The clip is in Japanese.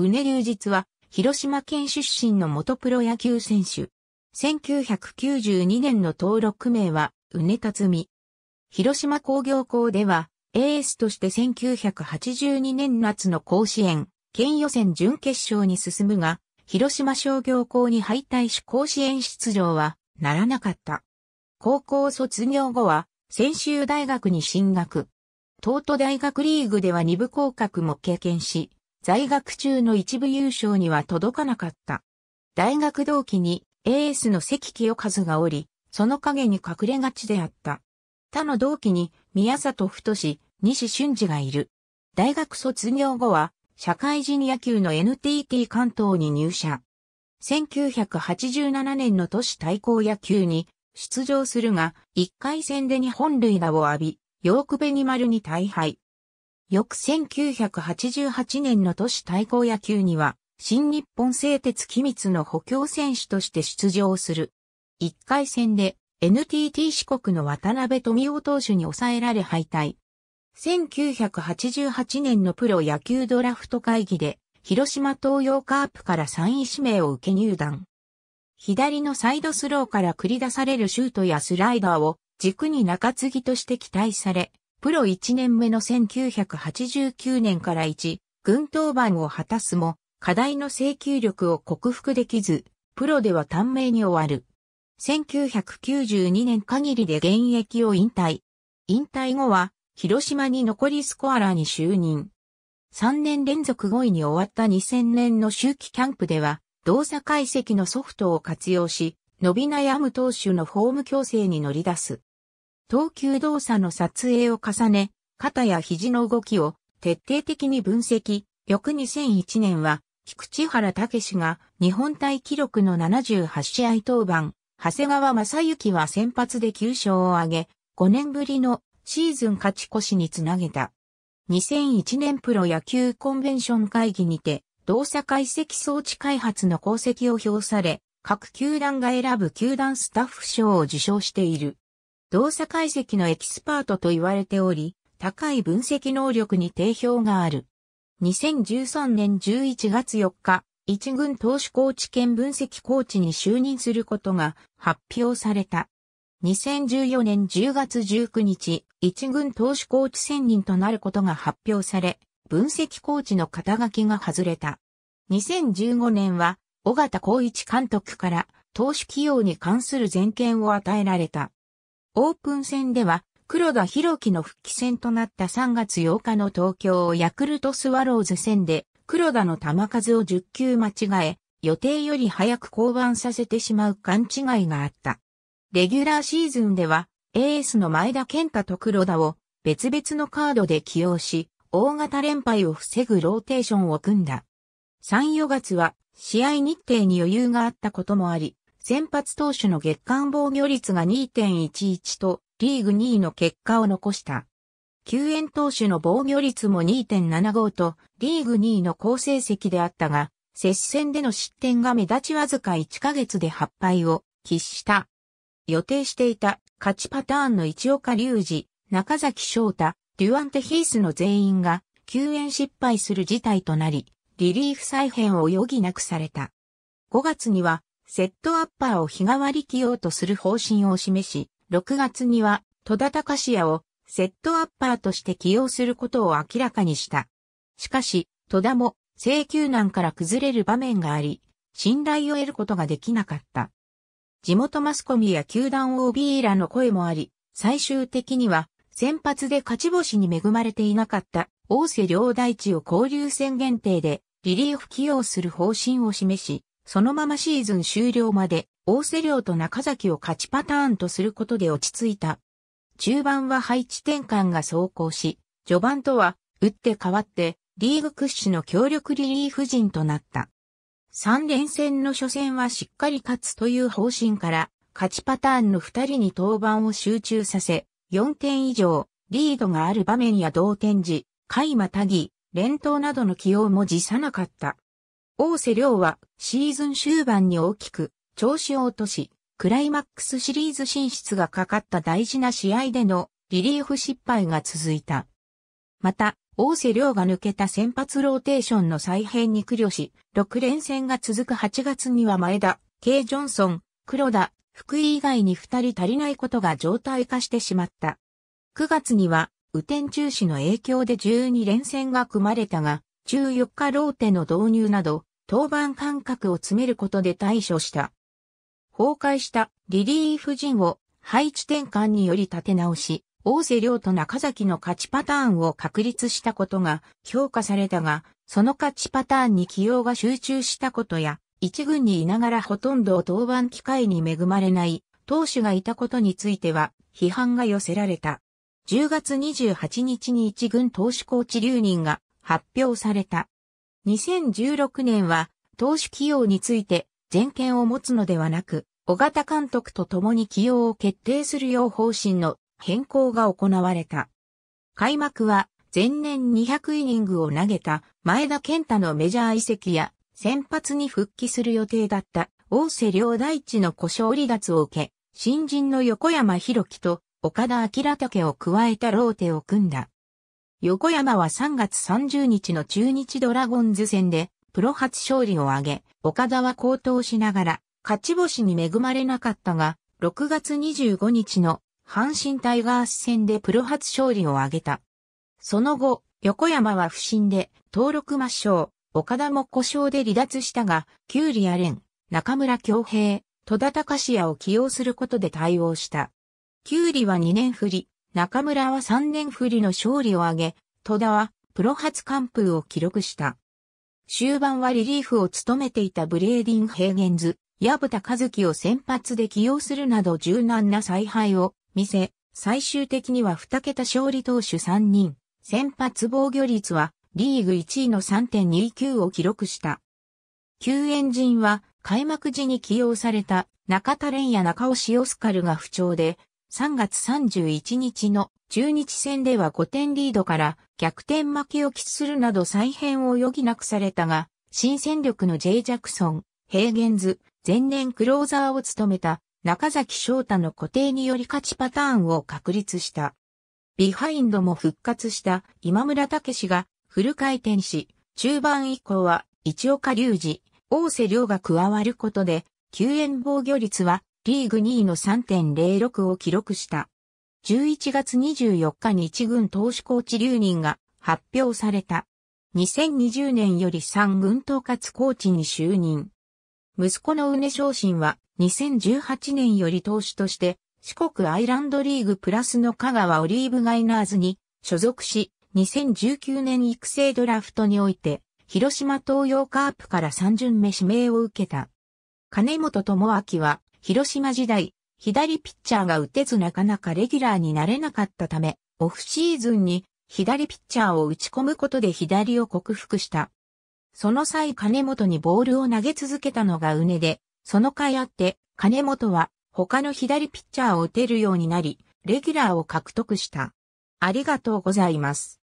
うね隆実は、広島県出身の元プロ野球選手。1992年の登録名は、うねたつみ。広島工業校では、エースとして1982年夏の甲子園、県予選準決勝に進むが、広島商業校に敗退し甲子園出場はならなかった。高校卒業後は、専修大学に進学。東都大学リーグでは2部降格も経験し、在学中の一部優勝には届かなかった。大学同期にエースの関清和がおり、その影に隠れがちであった。他の同期に宮里太志、西俊二がいる。大学卒業後は、社会人野球の NTT 関東に入社。1987年の都市対抗野球に出場するが、1回戦で日本塁打を浴び、ヨークベニマルに大敗。翌1988年の都市対抗野球には、新日本製鉄機密の補強選手として出場する。1回戦で NTT 四国の渡辺富夫投手に抑えられ敗退。1988年のプロ野球ドラフト会議で、広島東洋カープから3位指名を受け入団。左のサイドスローから繰り出されるシュートやスライダーを軸に中継ぎとして期待され、プロ1年目の1989年から1、軍登板を果たすも、課題の請求力を克服できず、プロでは短命に終わる。1992年限りで現役を引退。引退後は、広島に残りスコアラーに就任。3年連続5位に終わった2000年の周期キャンプでは、動作解析のソフトを活用し、伸び悩む投手のフォーム矯正に乗り出す。投球動作の撮影を重ね、肩や肘の動きを徹底的に分析。翌2001年は、菊池原武が日本体記録の78試合登板、長谷川正幸は先発で9勝を挙げ、5年ぶりのシーズン勝ち越しにつなげた。2001年プロ野球コンベンション会議にて、動作解析装置開発の功績を評され、各球団が選ぶ球団スタッフ賞を受賞している。動作解析のエキスパートと言われており、高い分析能力に定評がある。2013年11月4日、一軍投手コーチ兼分析コーチに就任することが発表された。2014年10月19日、一軍投手コーチ専任となることが発表され、分析コーチの肩書きが外れた。2015年は、尾形光一監督から投手起用に関する全権を与えられた。オープン戦では、黒田博樹の復帰戦となった3月8日の東京ヤクルトスワローズ戦で、黒田の球数を10球間違え、予定より早く降板させてしまう勘違いがあった。レギュラーシーズンでは、エースの前田健太と黒田を別々のカードで起用し、大型連敗を防ぐローテーションを組んだ。3、4月は試合日程に余裕があったこともあり、先発投手の月間防御率が2.11と、リーグ2位の結果を残した。救援投手の防御率も2.75と、リーグ2位の好成績であったが、接戦での失点が目立ちわずか1ヶ月で8敗を喫した。予定していた勝ちパターンの市岡隆二、中崎翔太、デュアンテヒースの全員が救援失敗する事態となり、リリーフ再編を余儀なくされた。5月にはセットアッパーを日替わり起用とする方針を示し、6月には戸田隆也をセットアッパーとして起用することを明らかにした。しかし、戸田も請求難から崩れる場面があり、信頼を得ることができなかった。地元マスコミや球団 OB らの声もあり、最終的には先発で勝ち星に恵まれていなかった大瀬良大地を交流戦限定でリリーフ起用する方針を示し、そのままシーズン終了まで、大瀬良と中崎を勝ちパターンとすることで落ち着いた。中盤は配置転換が走行し、序盤とは、打って変わって、リーグ屈指の強力リリーフ陣となった。3連戦の初戦はしっかり勝つという方針から、勝ちパターンの2人に登板を集中させ、4点以上、リードがある場面や同点時、海またぎ、連投などの起用も辞さなかった。大瀬良はシーズン終盤に大きく調子を落とし、クライマックスシリーズ進出がかかった大事な試合でのリリーフ失敗が続いた。また、大瀬良が抜けた先発ローテーションの再編に苦慮し、6連戦が続く8月には前田、K・ ジョンソン、黒田、福井以外に2人足りないことが状態化してしまった。9月には、雨天中止の影響で12連戦が組まれたが、14日ローテの導入など、登板間隔を詰めることで対処した。崩壊したリリーフ陣を配置転換により立て直し、大瀬良と中崎の勝ちパターンを確立したことが評価されたが、その勝ちパターンに起用が集中したことや、一軍にいながらほとんど登板機会に恵まれない投手がいたことについては批判が寄せられた。10月28日に一軍投手コーチ留任が発表された。2016年は投手起用について全権を持つのではなく、小型監督と共に起用を決定するよう方針の変更が行われた。開幕は前年200イニングを投げた前田健太のメジャー移籍や先発に復帰する予定だった大瀬良大地の故障離脱を受け、新人の横山博樹と岡田明武を加えたローテを組んだ。横山は3月30日の中日ドラゴンズ戦で、プロ初勝利を挙げ、岡田は高騰しながら、勝ち星に恵まれなかったが、6月25日の阪神タイガース戦でプロ初勝利を挙げた。その後、横山は不審で、登録抹消、岡田も故障で離脱したが、キュウリアレン、中村京平、戸田隆也を起用することで対応した。キュウリは2年振り、中村は3年振りの勝利を挙げ、戸田はプロ初完封を記録した。終盤はリリーフを務めていたブレーディン・ヘーゲンズ、矢蓋和樹を先発で起用するなど柔軟な采配を見せ、最終的には2桁勝利投手3人、先発防御率はリーグ1位の3.29を記録した。救援陣は開幕時に起用された中田蓮や中尾オスカルが不調で3月31日の中日戦では5点リードから逆転負けを喫するなど再編を余儀なくされたが、新戦力の J・ ジャクソン、ヘイゲンズ、前年クローザーを務めた中崎翔太の固定により勝ちパターンを確立した。ビハインドも復活した今村武史がフル回転し、中盤以降は一岡隆二、大瀬良が加わることで、救援防御率はリーグ2位の3.06を記録した。11月24日に1軍投手コーチ留任が発表された。2020年より3軍統括コーチに就任。息子の畝昇進は2018年より投手として四国アイランドリーグプラスの香川オリーブガイナーズに所属し、2019年育成ドラフトにおいて、広島東洋カープから三巡目指名を受けた。金本智明は広島時代、左ピッチャーが打てずなかなかレギュラーになれなかったため、オフシーズンに左ピッチャーを打ち込むことで左を克服した。その際金本にボールを投げ続けたのがうねで、そのか斐あって金本は他の左ピッチャーを打てるようになり、レギュラーを獲得した。ありがとうございます。